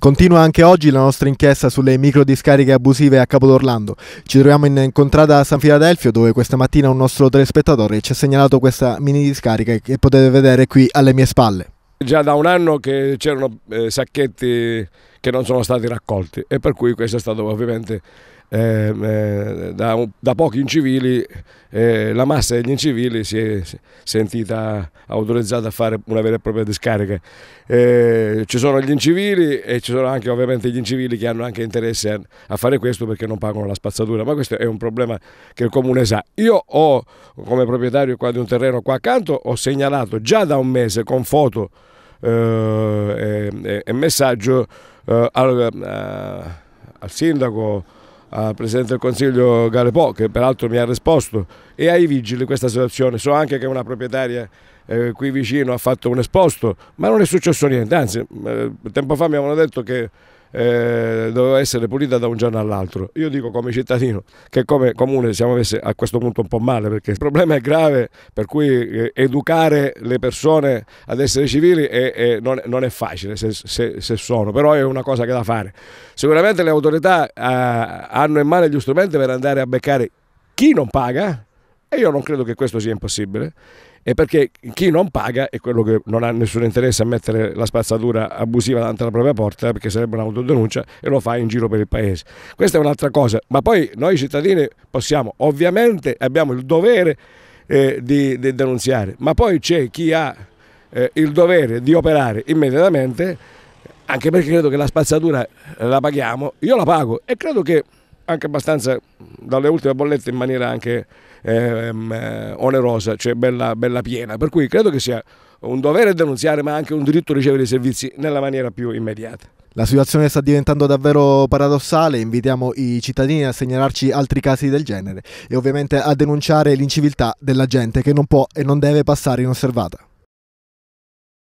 Continua anche oggi la nostra inchiesta sulle microdiscariche abusive a Capodorlando. Ci troviamo in incontrata a San Filadelfio dove questa mattina un nostro telespettatore ci ha segnalato questa mini discarica che potete vedere qui alle mie spalle. Già da un anno che c'erano eh, sacchetti che non sono stati raccolti e per cui questo è stato ovviamente ehm, eh, da, da, pochi incivili eh, la massa degli incivili si è sentita autorizzata a fare una vera e propria discarica. Eh, ci sono gli incivili e ci sono anche ovviamente gli incivili che hanno anche interesse a, a, fare questo perché non pagano la spazzatura, ma questo è un problema che il comune sa. Io ho come proprietario qua di un terreno qua accanto, ho segnalato già da un mese con foto e, e, e messaggio eh, al, eh, al sindaco al Presidente del Consiglio Garepò che peraltro mi ha risposto e ai vigili questa situazione. So anche che una proprietaria eh, qui vicino ha fatto un esposto ma non è successo niente, anzi eh, tempo fa mi avevano detto che eh, doveva essere pulita da un giorno all'altro. Io dico come cittadino che come comune siamo messi a questo punto un po' male perché il problema è grave, per cui eh, educare le persone ad essere civili è, è, non, non, è facile se, se, se, sono, però è una cosa che da fare. Sicuramente le autorità eh, hanno in mano gli strumenti per andare a beccare chi non paga e io non credo che questo sia impossibile, e perché chi non paga è quello che non ha nessun interesse a mettere la spazzatura abusiva davanti alla propria porta, perché sarebbe un'autodenuncia e lo fa in giro per il paese. Questa è un'altra cosa, ma poi noi cittadini possiamo, ovviamente abbiamo il dovere eh, di, di, denunziare, ma poi c'è chi ha eh, il dovere di operare immediatamente, anche perché credo che la spazzatura la paghiamo, io la pago e credo che anche abbastanza dalle ultime bollette in maniera anche ehm, eh, onerosa, cioè bella, bella piena. Per cui credo che sia un dovere denunziare, ma anche un diritto a ricevere i servizi nella maniera più immediata. La situazione sta diventando davvero paradossale, invitiamo i cittadini a segnalarci altri casi del genere e ovviamente a denunciare l'inciviltà della gente che non può e non deve passare inosservata.